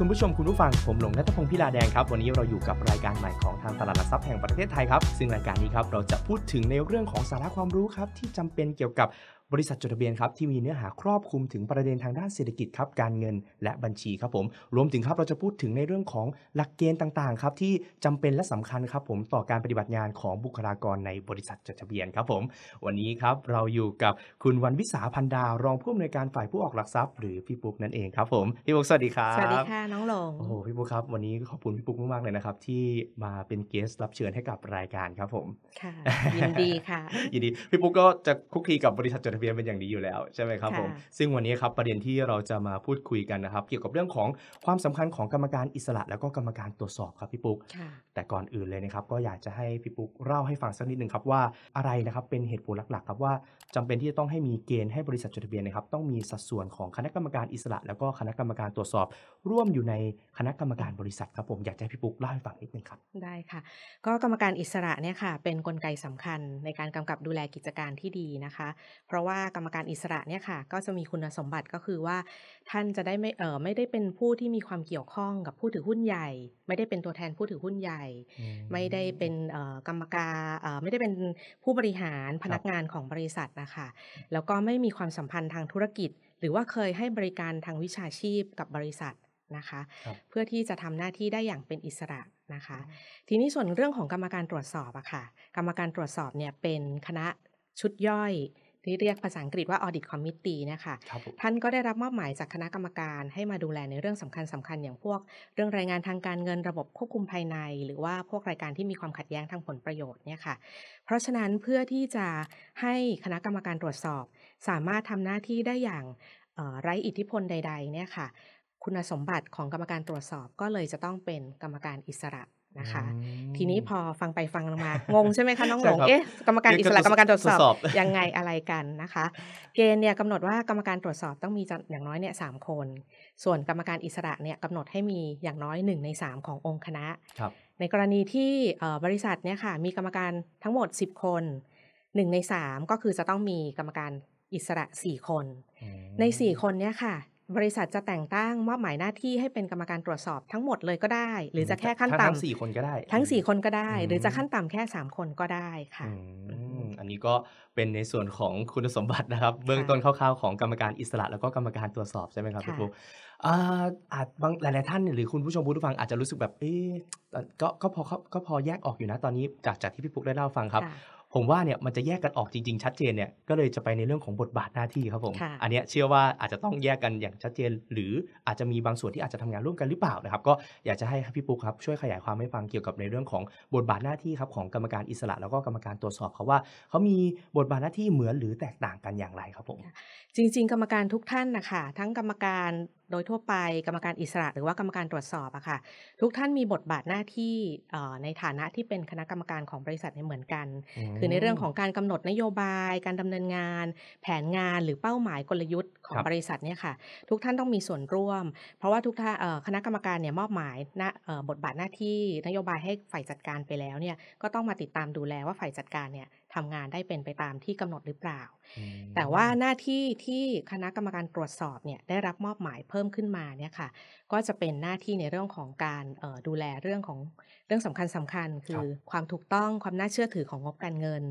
คุณผู้ชมคุณผู้ฟัง ผม หลงนัทพงศ์พิลาแดงครับ วันนี้เราอยู่กับรายการใหม่ของทางตลาดหลักทรัพย์แห่งประเทศไทยครับ ซึ่งรายการนี้ครับเราจะพูดถึงในเรื่องของสาระความรู้ครับที่จำเป็นเกี่ยวกับบริษัทจดทะเบียนครับที่มีเนื้อหาครอบคลุมถึงประเด็นทางด้านเศรษฐกิจครับการเงินและบัญชีครับผมรวมถึงครับเราจะพูดถึงในเรื่องของหลักเกณฑ์ต่างๆครับที่จำเป็นและสำคัญครับผมต่อการปฏิบัติงานของบุคลากรในบริษัทจดทะเบียนครับผมวันนี้ครับเราอยู่กับคุณวันวิสาพันดารองผู้อำนวยการฝ่ายผู้ออกหลักทรัพย์หรือพี่ปุ๊กนั่นเองครับผมพี่ปุ๊กสวัสดีครับสวัสดีค่ะน้องหลงโอ้โหพี่ปุ๊กครับวันนี้ขอบคุณพี่ปุ๊กมากๆเลยนะครับที่มาเป็นเกสรับเชิญให้กับรายการครับผมค่ะยินดีค่ะยินดีพี่ปุ๊กก็จะคุกคีกับบริษัทจดทะบียนเป็นอย่างดีอยู่แล้วใช่ไหมครับผมซึ่งวันนี้ครับประเด็นที่เราจะมาพูดคุยกันนะครับเกี่ยวกับเรื่องของความสำคัญของกรรมการอิสระ แล้วก็กรรมการตรวจสอบครับพี่ปุ๊กแต่ก่อนอื่นเลยนะครับก็อยากจะให้พี่ปุ๊กเล่าให้ฟังสักนิดหนึ่งครับ ว่าอะไรนะครับเป็นเหตุผลหลักๆครับว่าจำเป็นที่จะต้องให้มีเกณฑ์ให้บริษัทจดทะเบียนนะครับต้องมีสัดส่วนของคณะกรรมการอิสระ แล้วก็คณะกรรมการตรวจสอบ ร่วมอยู่ในคณะกรรมการบริษัทครับผมอยากให้พี่ปุ๊กเล่าให้ฟังนิดนึงครับได้ค่ะ ก็กรรมการอิสระเนี่ยค่ะเป็นนกลไกสำคัญในการกำกับดูแลกิจการที่ดีนะคะเพราะว่ากรรมการอิสระเนี่ยค่ะก็จะมีคุณสมบัติก็คือว่าท่านจะได้ไม่เออไม่ได้เป็นผู้ที่มีความเกี่ยวข้องกับผู้ถือหุ้นใหญ่ ไม่ได้เป็นตัวแทนผู้ถือหุ้นใหญ่ ไม่ได้เป็นกรรมการไม่ได้เป็นผู้บริหารพนักงานของบริษัทนะคะแล้วก็ไม่มีความสัมพันธ์ทางธุรกิจ หรือว่าเคยให้บริการทางวิชาชีพกับบริษัทนะคะคเพื่อที่จะทำหน้าที่ได้อย่างเป็นอิสระนะคะ ทีนี้ส่วนเรื่องของกรรมการตรวจสอบอะค่ะกรรมการตรวจสอบเนี่ยเป็นคณะชุดย่อยที่เรียกภาษาอังกฤษว่า Audit Committee นะคะท่านก็ได้รับมอบหมายจากคณะกรรมการให้มาดูแลในเรื่องสำคัญสำคัญอย่างพวกเรื่องรายงานทางการเงินระบบควบคุมภายใน หรือว่าพวกรายการที่มีความขัดแย้งทางผลประโยชน์เนี่ยค่ะเพราะฉะนั้นเพื่อที่จะให้คณะกรรมการตรวจสอบ สามารถทำหน้าที่ได้อย่างไร้อิทธิพลใดๆเนี่ยค่ะคุณสมบัติของกรรมการตรวจสอบก็เลยจะต้องเป็นกรรมการอิสระนะคะทีนี้พอฟังไปฟังมางงใช่ไหมคะน้องหลงเอ๊ะกรรมการอิสระกรรมการตรวจสอบยังไงอะไรกันนะคะ เกณฑ์เนี่ยกำหนดว่ากรรมการตรวจสอบต้องมีอย่างน้อยเนี่ยสามคน ส่วนกรรมการอิสระเนี่ยกำหนดให้มีอย่างน้อยหนึ่งในสามขององค์คณะ ในกรณีที่บริษัทเนี่ยค่ะมีกรรมการทั้งหมด 10 คนหนึ่งในสามก็คือจะต้องมีกรรมการอิสระสี่คน ในสี่คนเนี่ยค่ะบริษัทจะแต่งตั้งมอบหมายหน้าที่ให้เป็นกรรมการตรวจสอบทั้งหมดเลยก็ได้ หรือจะแค่ขั้นต่ำทั้งสี่คนก็ได้ ทั้งสี่คนก็ได้ หรือจะขั้นต่ำแค่สามคนก็ได้ค่ะอันนี้ก็เป็นในส่วนของคุณสมบัตินะครับเบื้องต้นคร่าวๆของกรรมการอิสระ แล้วก็กรรมการตรวจสอบ ใช่ไหมครับ พี่ปุ๊อาจบางหลาย ๆ ท่านหรือคุณผู้ชมผู้ฟังอาจจะรู้สึกแบบเอ๊ะก็ก็พอก็พอแยกออกอยู่นะตอนนี้จากจากที่พี่ปุ๊กได้เล่าฟังครับผมว่าเนี่ยมันจะแยกกันออกจริง ๆ ชัดเจนเนี่ยก็เลยจะไปในเรื่องของบทบาทหน้าที่ครับผมอันนี้เชื่อว่าอาจจะต้องแยกกันอย่างชัดเจน หรืออาจจะมีบางส่วนที่อาจจะทำงานร่วมกันหรือเปล่านะครับ ก็อยากจะให้พี่ปุ๊กครับช่วยขยายความให้ฟังเกี่ยวกับในเรื่องของบทบาทหน้าที่ครับของกรรมการอิสระ แล้วก็กรรมการตรวจสอบเขาว่าเขามีบทบาทหน้าที่เหมือนหรือแตกต่างกันอย่างไรครับผมจริง ๆ กรรมการทุกท่านนะคะทั้งกรรมการโดยทั่วไปกรรมการอิสระหรือว่ากรรมการตรวจสอบอะค่ะทุกท่านมีบทบาทหน้าที่ในฐานะที่เป็นคณะกรรมการของบริษัทเหมือนกัน คือในเรื่องของการกำหนดนโยบาย การดำเนินงาน แผนงานหรือเป้าหมายกลยุทธ์ของบริษัทเนี่ยค่ะทุกท่านต้องมีส่วนร่วม เพราะว่าทุกท่านคณะกรรมการเนี่ยมอบหมายนะบทบาทหน้าที่นโยบายให้ฝ่ายจัดการไปแล้วเนี่ยก็ต้องมาติดตามดูแลว่าฝ่ายจัดการเนี่ยทำงานได้เป็นไปตามที่กำหนดหรือเปล่า แต่ว่าหน้าที่ที่คณะกรรมการตรวจสอบเนี่ยได้รับมอบหมายเพิ่มขึ้นมาเนี่ยค่ะ ก็จะเป็นหน้าที่ในเรื่องของการดูแลเรื่องของเรื่องสำคัญสำคัญคือความถูกต้องความน่าเชื่อถือของงบการเงิน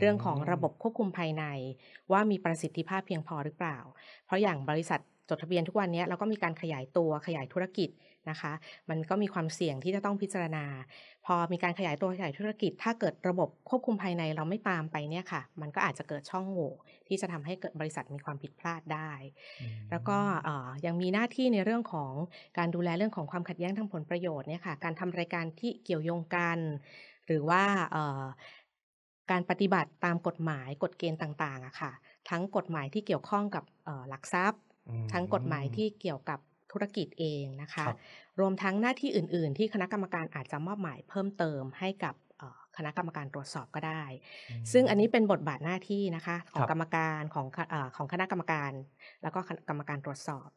เรื่องของระบบควบคุมภายในว่ามีประสิทธิภาพเพียงพอหรือเปล่า เพราะอย่างบริษัทจดทะเบียนทุกวันนี้เราก็มีการขยายตัวขยายธุรกิจนะคะมันก็มีความเสี่ยงที่จะต้องพิจารณา พอมีการขยายตัวขยายธุรกิจ ถ้าเกิดระบบควบคุมภายในเราไม่ตามไปเนี่ยค่ะ มันก็อาจจะเกิดช่องโหว่ที่จะทำให้เกิดบริษัทมีความผิดพลาดได้ แล้วก็ยังมีหน้าที่ในเรื่องของการดูแลเรื่องของความขัดแย้งทางผลประโยชน์เนี่ยค่ะการทำรายการที่เกี่ยวโยงกัน หรือว่าการปฏิบัติตามกฎหมายกฎเกณฑ์ต่างๆอะค่ะทั้งกฎหมายที่เกี่ยวข้องกับหลักทรัพย์ ทั้งกฎหมายที่เกี่ยวกับธุรกิจเองนะคะ รวมทั้งหน้าที่อื่น ๆ ที่คณะกรรมการอาจจะมอบหมาย เพิ่มเติมให้กับคณะกรรมการตรวจสอบก็ได้ ซึ่งอันนี้เป็นบทบาทหน้าที่นะคะของกรรมการของของคณะกรรมการแล้วก็กรรมการตรวจสอบ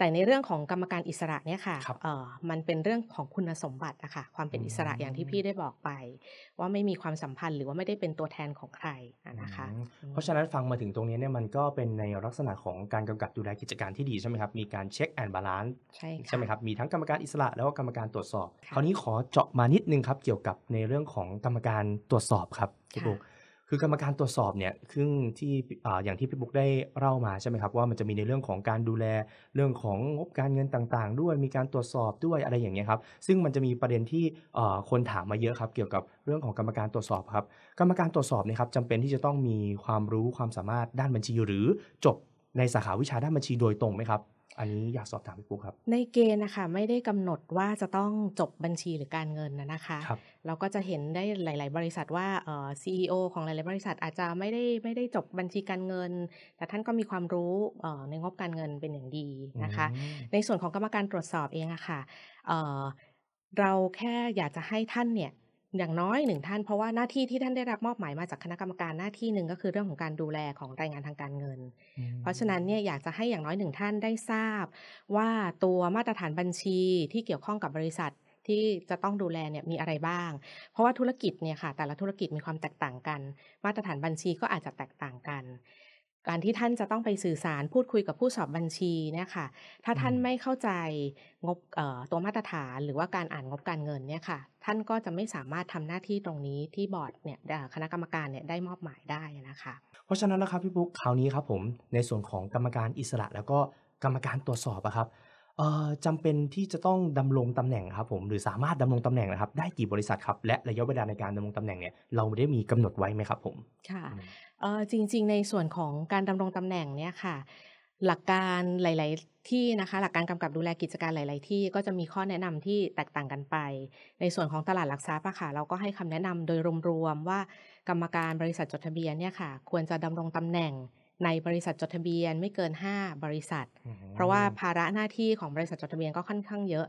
แต่ในเรื่องของกรรมการอิสระเนี่ยค่ะคมันเป็นเรื่องของคุณสมบัติอะค่ะ ความเป็นอิสระอย่างที่พี่ได้บอกไป ว่าไม่มีความสัมพันธ์หรือว่าไม่ได้เป็นตัวแทนของใครนะคะ เพราะฉะนั้นฟังมาถึงตรงนี้เนี่ยมันก็เป็นในลักษณะของการกำกับดูแลกิจการที่ดีใช่ไหมครับ มีการเช็คแอนด์บาลานซ์ใช่ไหมครับ มีทั้งกรรมการอิสระแล้วก็กรรมการตรวจสอบคราวนี้ขอเจาะมานิดนึงครับเกี่ยวกับในเรื่องของกรรมการตรวจสอบครับคุณบุ๊คือกรรมการตรวจสอบเนี่ยรึ่งที่ออย่างที่พี่บุ๊กได้เล่ามาใช่ไหมครับ ว่ามันจะมีในเรื่องของการดูแลเรื่องของงบการเงินต่างๆ ด้วยมีการตรวจสอบด้วยอะไรอย่างเงี้ยครับซึ่งมันจะมีประเด็นที่คนถามมาเยอะครับ เกี่ยวกับเรื่องของกรรมการตรวจสอบครับกรรมการตรวจสอบนะครับจำเป็นที่จะต้องมีความรู้ความสามารถด้านบัญชี หรือจบในสาขาวิชาด้านบัญชีโดยตรงไหมครับอันนี้อยากสอบถามพี่ปุ๊กครับในเกณฑ์นะคะไม่ได้กำหนดว่าจะต้องจบบัญชีหรือการเงินนะคะครเราก็จะเห็นได้หลาย ๆ บริษัทว่าเอ่อซีอของหลาย ๆ บริษัทอาจจะไม่ได้ไม่ได้จบบัญชีการเงิน แต่ท่านก็มีความรู้เอ่อในงบการเงินเป็นอย่างดีนะคะ ในส่วนของกรรมการตรวจสอบเองอะคะ่ะเอ่อเราแค่อยากจะให้ท่านเนี่ยอย่างน้อยหนึ่งท่านเพราะว่าหน้าที่ที่ท่านได้รับมอบหมายมาจากคณะกรรมการหน้าที่หนึ่งก็คือเรื่องของการดูแลของรายงานทางการเงิน เพราะฉะนั้นเนี่ยอยากจะให้อย่างน้อยหนึ่งท่านได้ทราบว่าตัวมาตรฐานบัญชีที่เกี่ยวข้องกับบริษัทที่จะต้องดูแลเนี่ยมีอะไรบ้างเพราะว่าธุรกิจเนี่ยค่ะ แต่ละธุรกิจมีความแตกต่างกัน มาตรฐานบัญชีก็อาจจะแตกต่างกันการที่ท่านจะต้องไปสื่อสารพูดคุยกับผู้สอบบัญชีเนี่ยค่ะ ถ้าท่านไม่เข้าใจงบตัวมาตรฐานหรือว่าการอ่านงบการเงินเนี่ยค่ะ ท่านก็จะไม่สามารถทำหน้าที่ตรงนี้ที่บอร์ดเนี่ยคณะกรรมการเนี่ยได้มอบหมายได้นะคะ เพราะฉะนั้นนะครับพี่ปุ๊กคราวนี้ครับผมในส่วนของกรรมการอิสระ แล้วก็กรรมการตรวจสอบอะครับจำเป็นที่จะต้องดำรงตำแหน่งครับผมหรือสามารถดำรงตำแหน่งนะครับได้กี่บริษัทครับ และระยะเวลาในการดำรงตำแหน่งเนี่ยเราได้มีกำหนดไว้ไหมครับผม ค่ะเออจริง ๆ ในส่วนของการดำรงตำแหน่งเนี่ยค่ะ หลักการหลายๆที่นะคะหลักการกำกับดูแลกิจการหลาย ๆ ที่ก็จะมีข้อแนะนำที่แตกต่างกันไป ในส่วนของตลาดหลักทรัพย์ค่ะเราก็ให้คำแนะนำโดยรวม ๆ ว่ากรรมการบริษัทจดทะเบียนเนี่ยค่ะควรจะดำรงตำแหน่งในบริษัทจดทะเบียนไม่เกิน 5 บริษัท เพราะว่าภาระหน้าที่ของบริษัทจดทะเบียนก็ค่อนข้างเยอะ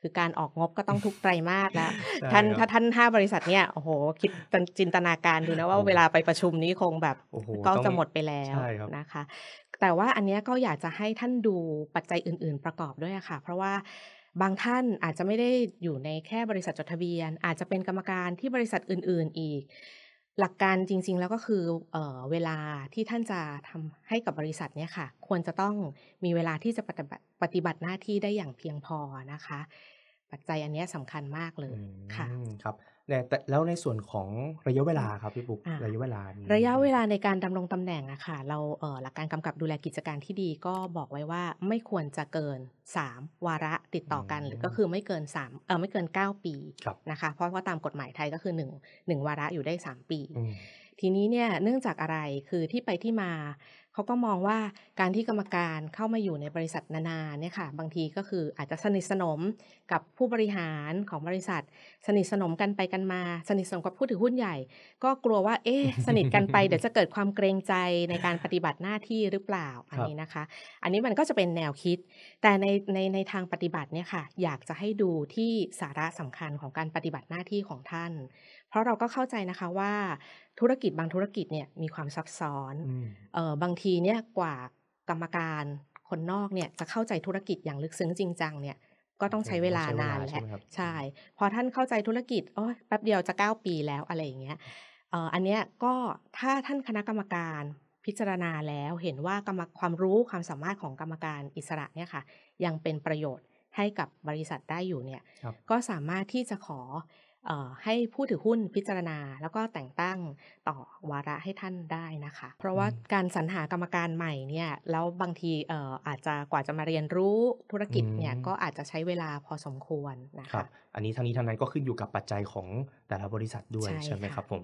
คือการออกงบก็ต้องทุกไตรมาสแล้วท่านถ้าท่านห้าบริษัทเนี่ยโอ้โห คิดจินตนาการดูนะว่าเวลาไปประชุมนี้คงแบบก็จะหมดไปแล้วนะคะ แต่ว่าอันนี้ก็อยากจะให้ท่านดูปัจจัยอื่น ๆ ประกอบด้วยค่ะ เพราะว่าบางท่านอาจจะไม่ได้อยู่ในแค่บริษัทจดทะเบียน อาจจะเป็นกรรมการที่บริษัทอื่น ๆอีกหลักการจริงๆ แล้วก็คือเออเวลาที่ท่านจะทำให้กับบริษัทเนี่ยค่ะ ควรจะต้องมีเวลาที่จะปฏิบัติปฏิบัติหน้าที่ได้อย่างเพียงพอนะคะ ปัจจัยอันนี้สำคัญมากเลยค่ะครับเนี่ยแต่แล้วในส่วนของระยะเวลาครับ พี่บุ๊กระยะเวลาระยะเวลาในการดำรงตำแหน่งอะค่ะ เราเออหลักการกำกับดูแลกิจการที่ดี ก็บอกไว้ว่าไม่ควรจะเกิน 3 วาระติดต่อกัน หรือก็คือไม่เกิน3เออไม่เกิน9ปีนะคะ เพราะว่าตามกฎหมายไทยก็คือ1งวาระอยู่ได้ 3 ปี ทีนี้เนี่ยเนื่องจากอะไรคือที่ไปที่มาเขาก็มองว่าการที่กรรมการเข้ามาอยู่ในบริษัทนานาเนี่ยค่ะ บางทีก็คืออาจจะสนิทสนมกับผู้บริหารของบริษัท สนิทสนมกันไปกันมาสนิทสนมกับผู้ถือหุ้นใหญ่ ก็กลัวว่า เอ๊ะสนิทกันไปเดี๋ยวจะเกิดความเกรงใจในการปฏิบัติหน้าที่หรือเปล่าอันนี้นะคะ อันนี้มันก็จะเป็นแนวคิด แต่ในในในทางปฏิบัติเนี่ยค่ะ อยากจะให้ดูที่สาระสำคัญของการปฏิบัติหน้าที่ของท่านพราะเราก็เข้าใจนะคะว่าธุรกิจบางธุรกิจเนี่ยมีความซับซ้อนเออบางทีเนี่ยกว่ากรรมการคนนอกเนี่ยจะเข้าใจธุรกิจอย่างลึกซึ้งจริงจังเนี่ยก็ต้องใช้เวลานานแหละใช่ พอท่านเข้าใจธุรกิจโอ้ยแป๊บเดียวจะ9ปีแล้วอะไรอย่างเงี้ยเอออันเนี้ยก็ถ้าท่านคณะกรรมการพิจารณาแล้วเห็นว่ากรรมความรู้ความสามารถของกรรมการอิสระเนี่ยค่ะ ยังเป็นประโยชน์ให้กับบริษัทได้อยู่เนี่ย ก็สามารถที่จะขอให้ผู้ถือหุ้นพิจารณา แล้วก็แต่งตั้งต่อวาระให้ท่านได้นะคะเพราะว่าการสรรหากรรมการใหม่เนี่ยแล้วบางทีอาจจะกว่าจะมาเรียนรู้ธุรกิจเนี่ยก็อาจจะใช้เวลาพอสมควรนะคะคอันนี้ทั้งนี้ทั้งนั้นก็ขึ้นอยู่กับปัจจัยของแต่ละบริษัทด้วยใช่ไหมครับผม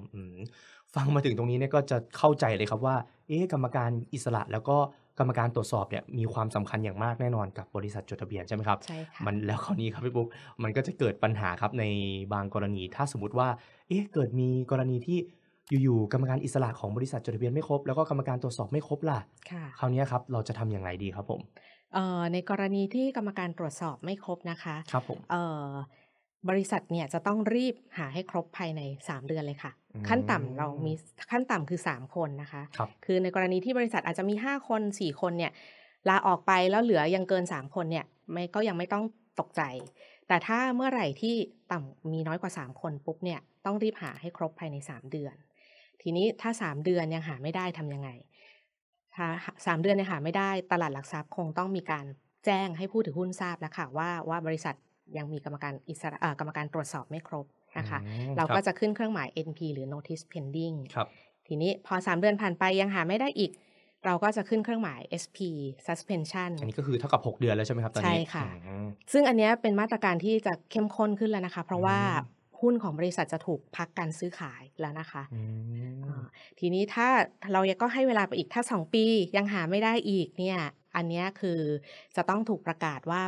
ฟังมาถึงตรงนี้เนี่ยก็จะเข้าใจเลยครับว่า เอ๊ะกรรมการอิสระแล้วก็กรรมการตรวจสอบเนี่ยมีความสำคัญอย่างมากแน่นอนกับบริษัทจดทะเบียนใช่ไหมครับใช่ค่ะมันแล้วคราวนี้ครับพี่ปุ๊กมันก็จะเกิดปัญหาครับในบางกรณีถ้าสมมติว่าเอ๊ะเกิดมีกรณีที่อยู่ๆกรรมการอิสระของบริษัทจดทะเบียนไม่ครบแล้วก็กรรมการตรวจสอบไม่ครบล่ะค่ะคราวนี้ครับเราจะทำอย่างไรดีครับผมเออ่ในกรณีที่กรรมการตรวจสอบไม่ครบนะคะครับผมบริษัทเนี่ยจะต้องรีบหาให้ครบภายใน 3 เดือนเลยค่ะขั้นต่ำเรามีขั้นต่ำคือ 3 คนนะคะคคือในกรณีที่บริษัทอาจจะมี 5 คน4คนเนี่ย ลาออกไปแล้วเหลือยังเกิน 3 คนเนี่ย ไม่ก็ยังไม่ต้องตกใจ แต่ถ้าเมื่อไหร่ที่ต่ำมีน้อยกว่า3คนปุ๊บเนี่ย ต้องรีบหาให้ครบภายใน 3 เดือน ทีนี้ถ้า 3 เดือนยังหาไม่ได้ทํำยังไง ถ้าสามเดือนยังหาไม่ได้ ตลาดหลักทรัพย์ คงต้องมีการแจ้งให้ผู้ถือหุ้นทราบแล้วค่ะว่าว่าบริษัทยังมีกรรมการอิสระกรรมการตรวจสอบไม่ครบนะคะเราก็จะขึ้นเครื่องหมาย NP หรือ notice pending ทีนี้พอ 3 เดือนผ่านไปยังหาไม่ได้อีก เราก็จะขึ้นเครื่องหมาย SP suspension อันนี้ก็คือเท่ากับ 6 เดือนแล้วใช่ไหมครับตอนนี้ ใช่ค่ะ ซึ่งอันนี้เป็นมาตรการที่จะเข้มข้นขึ้นแล้วนะคะ เพราะว่าหุ้นของบริษัทจะถูกพักการซื้อขายแล้วนะคะทีนี้ถ้าเราก็ให้เวลาไปอีกถ้า 2 ปียังหาไม่ได้อีกเนี่ยอันนี้คือจะต้องถูกประกาศว่า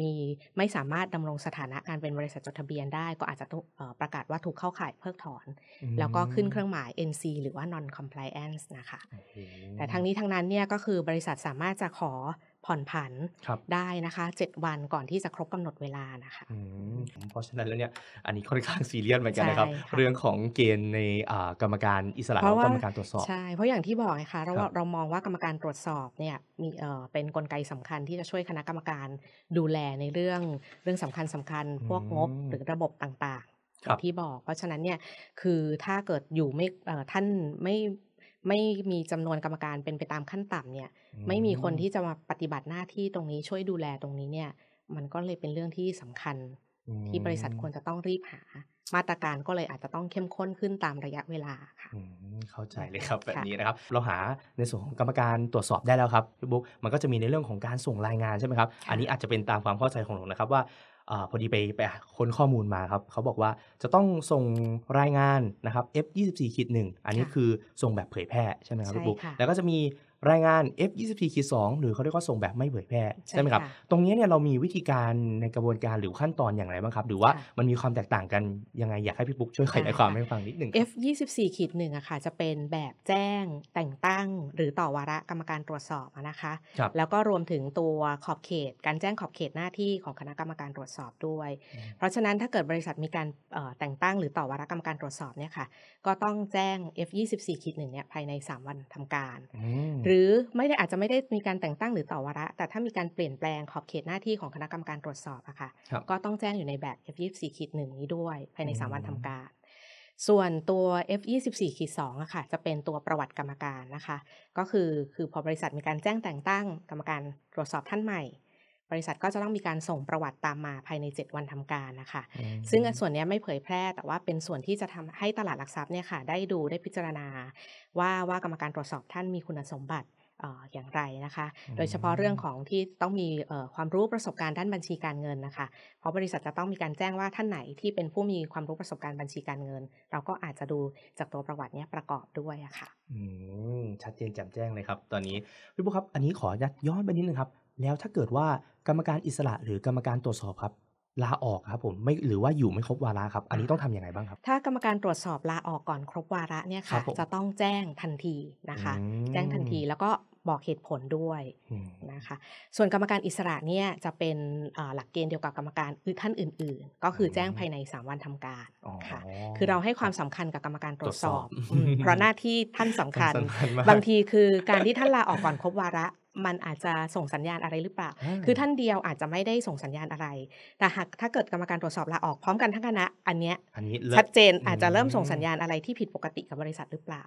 มีไม่สามารถดำรงสถานะการเป็นบริษัทจดทะเบียนได้ ก็อาจจะประกาศว่าถูกเข้าข่ายเพิกถอน แล้วก็ขึ้นเครื่องหมาย NC หรือว่า non compliance นะคะ แต่ทั้งนี้ทั้งนั้นเนี่ยก็คือบริษัทสามารถจะขอผ่อนผันได้นะคะ 7 วันก่อนที่จะครบกำหนดเวลานะคะเพราะฉะนั้นแล้วเนี่ยอันนี้ค่อนข้างซีเรียสเหมือนกันนะครับเรื่องของเกณฑ์ในกรรมการอิสระและกรรมการตรวจสอบใช่เพราะอย่างที่บอกนะคะเราเรามองว่ากรรมการตรวจสอบเนี่ยมีเป็นกลไกสำคัญที่จะช่วยคณะกรรมการดูแลในเรื่องเรื่องสำคัญสำคัญพวกงบหรือระบบต่างๆ ที่บอก เพราะฉะนั้นเนี่ยคือถ้าเกิดอยู่ไม่ท่านไม่ไม่มีจำนวนกรรมการเป็นไปตามขั้นต่ำเนี่ย ไม่มีคนที่จะมาปฏิบัติหน้าที่ตรงนี้ช่วยดูแลตรงนี้เนี่ย มันก็เลยเป็นเรื่องที่สำคัญที่บริษัทควรจะต้องรีบหา มาตรการก็เลยอาจจะต้องเข้มข้นขึ้นตามระยะเวลาค่ะเข้าใจเลยครับแบบนี้นะครับ เราหาในส่วนของกรรมการตรวจสอบได้แล้วครับพี่บุ๊กมันก็จะมีในเรื่องของการส่งรายงานใช่ไหมครับ อันนี้อาจจะเป็นตามความเข้าใจของผมนะครับว่าอพอดีไปไปค้นข้อมูลมาครับ เขาบอกว่าจะต้องส่งรายงานนะครับ F 24คิดหนึ่ง อันนี้คือส่งแบบเผยแพร่ใช่ไหมครับลู่บุ๊กแล้วก็จะมีรายงาน F24 ี2หรือเขาเรียกว่าส่งแบบไม่เผยแพร่ ใช่ไหมครับ ตรงนี้เนี่ยเรามีวิธีการในกระบวนการหรือขั้นตอนอย่างไรบ้างครับ หรือว่ามันมีความแตกต่างกันยังไงอยากให้พี่ปุ๊กช่วยขยายความให้ฟังนิดหนึ่ง F24 ขีดหนึ่งอะค่ะจะเป็นแบบแจ้งแต่งตั้ง หรือต่อวาระกรรมการตรวจสอบนะคะ แล้วก็รวมถึงตัวขอบเขต การแจ้งขอบเขตหน้าที่ของคณะกรรมการตรวจสอบด้วย เพราะฉะนั้นถ้าเกิดบริษัทมีการแต่งตั้งหรือต่อวาระกรรมการตรวจสอบเนี่ยค่ะก็ต้องแจ้ง F24 ขีดหนึ่งเนี่ยภายใน 3 วันทำการหรืรือไม่ได้อาจจะไม่ได้มีการแต่งตั้งหรือต่อวาระ แต่ถ้ามีการเปลี่ยนแปลงขอบเขตหน้าที่ของคณะกรรมการตรวจสอบอะค่ะ ก็ต้องแจ้งอยู่ในแบบ F24 ขีดหนึ่งนี้ด้วยภายใน3วันทำการ ส่วนตัว F24 ขีดสองอะค่ะจะเป็นตัวประวัติกรรมการนะคะ ก็คือคือพอบริษัทมีการแจ้งแต่งตั้งกรรมการตรวจสอบท่านใหม่บริษัทก็จะต้องมีการส่งประวัติตามมาภายใน 7 วันทำการนะคะ ซึ่งส่วนนี้ไม่เผยแพร่ แต่ว่าเป็นส่วนที่จะทำให้ตลาดหลักทรัพย์เนี่ยค่ะได้ดูได้พิจารณา ว่าว่ากรรมการตรวจสอบท่านมีคุณสมบัติอย่างไรนะคะ โดยเฉพาะเรื่องของที่ต้องมีความรู้ประสบการณ์ด้านบัญชีการเงินนะคะ เพราะบริษัทจะต้องมีการแจ้งว่าท่านไหนที่เป็นผู้มีความรู้ประสบการณ์บัญชีการเงิน เราก็อาจจะดูจากตัวประวัติเนี้ยประกอบด้วยะคะ่ะชัดเจนแจ่มแจ้งเลยครับ ตอนนี้พี่บุ๊คครับ อันนี้ขอยัดย้อนไปนิดนึงครับแล้วถ้าเกิดว่ากรรมการอิสระหรือกรรมการตรวจสอบครับลาออกครับผมไม่หรือว่าอยู่ไม่ครบวาระครับอันนี้ต้องทำยังไงบ้างครับถ้ากรรมการตรวจสอบลาออกก่อน ครบวาระเนี่ยค่ะจะต้องแจ้งทันทีนะคะแจ้งทันทีแล้วก็บอกเหตุผลด้วยนะคะส่วนกรรมการอิสระเนี่ยจะเป็นหลักเกณฑ์เดียวกับกรรมการท่านอื่นๆ ก็คือแจ้งภายใน3วันทำการค่ะคือเราให้ความสำคัญกับกรรมการตรวจสอบ เพราะหน้าที่ท่านสำคัญบางทีคือการที่ท่านลาออกก่อนครบวาระมันอาจจะส่งสัญญาณอะไรหรือเปล่า คือท่านเดียวอาจจะไม่ได้ส่งสัญญาณอะไร แต่หากถ้าเกิดกรรมการตรวจสอบลาออกพร้อมกันทั้งคณะอันเนี้ยชัดเจนอาจจะเริ่มส่งสัญญาณอะไรที่ผิดปกติกับบริษัทหรือเปล่า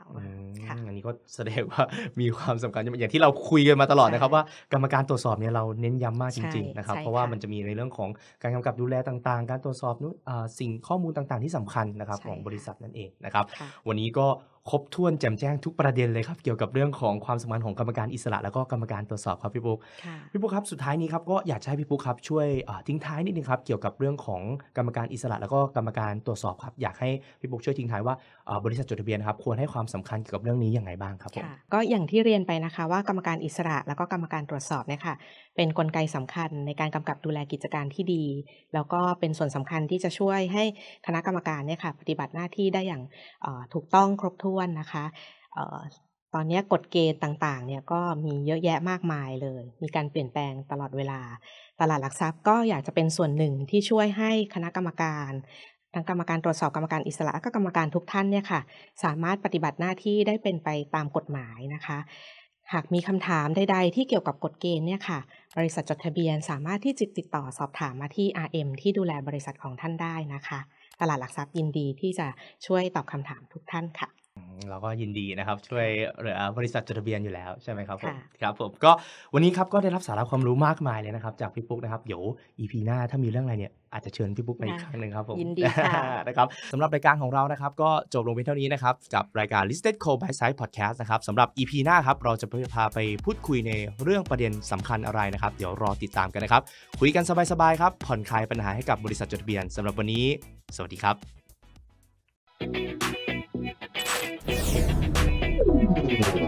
ค่ะอันนี้ก็แสดงว่ามีความสำคัญอย่างที่เราคุยกันมาตลอดนะครับ ว่ากรรมการตรวจสอบเนี่ยเราเน้นย้ามากจริงๆนะครับเพราะว่ามันจะมีในเรื่องของการกำกับดูแลต่างๆ การตรวจสอบนู่นสิ่งข้อมูลต่างๆ ที่สำคัญนะครับของบริษัทนั่นเองนะครับ วันนี้ก็ครบถ้วนแจ่มแจ้งทุกประเด็นเลยครับเกี่ยวกับเรื่องของ ความสมพัน์ของกรรมการอิสระ แล้วก็กรรมการตรวจสอบครับพี่ปุ๊กพี่ปุ๊กครับสุดท้ายนี้ครับก็อยากให้พี่ปุ๊กครับช่วยทิ้งท้ายนิดนึงครับเกี่ยวกับเรื่องของกรรมการอิสระ แล้วก็กรรมการตรวจสอบครับอยากให้พี่ปุ๊กช่วยทิ้งท้ายว่าบริษัทจดทะเบียนครับควรให้ความสำคัญเกี่ยวกับเรื่องนี้ยังไงบ้างครับผมก็อย่างที่เรียนไปนะคะว่ากรรมการอิสระ แล้วก็กรรมการตรวจสอบเนี่ยค่ะเป็นนกลไกสำคัญในการกำกับดูแลกิจการที่ดี แล้วก็เป็นส่วนสำคัญที่จะช่วยให้คณะกรรมการเนี่ยค่ะปฏิบัติหน้าที่ได้อย่างถูกต้องครบถ้ว้วนนะคะตอนนี้กฎเกณฑ์ต่างๆเนี่ยก็มีเยอะแยะมากมายเลย มีการเปลี่ยนแปลงตลอดเวลา ตลาดหลักทรัพย์ก็อยากจะเป็นส่วนหนึ่งที่ช่วยให้คณะกรรมการทั้งกรรมการตรวจสอบกรรมการอิสระก็กรรมการทุกท่านเนี่ยค่ะ สามารถปฏิบัติหน้าที่ได้เป็นไปตามกฎหมายนะคะ หากมีคำถามใดๆที่เกี่ยวกับกฎเกณฑ์เนี่ยค่ะ บริษัทจดทะเบียน สามารถที่จะติดต่อสอบถามมาที่ RM ที่ดูแลบริษัทของท่านได้นะคะ ตลาดหลักทรัพย์ยินดี ที่จะช่วยตอบคำถามทุกท่านค่ะเราก็ยินดีนะครับช่วย่ะเออบริษัทจดทะเบียนอยู่แล้วใช่ไหมครับผมครับผม ก็วันนี้ครับก็ได้รับสาระความรู้มากมายเลยนะครับ จากพี่ปุ๊กนะครับเดี๋ยว EP หน้าถ้ามีเรื่องอะไรเนี่ยอาจจะเชิญพี่ปุ๊กมาอีกครั้งหนึ่งครับผมยินดีค่ะนะครับสำหรับรายการของเรานะครับ ก็ จบลงเพียงเท่านี้นะครับ กับรายการ Listed Co by Side Podcast นะครับสำหรับ EP หน้าครับเราจะพาไปพูดคุยในเรื่องประเด็นสำคัญอะไรนะครับเดี๋ยวรอติดตามกันนะครับคุยกันสบายๆครับผ่อนคลายปัญหาให้กับบริษัทจดทะเบียนสำหรับวันนี้ สวัสดีครับ Thank you.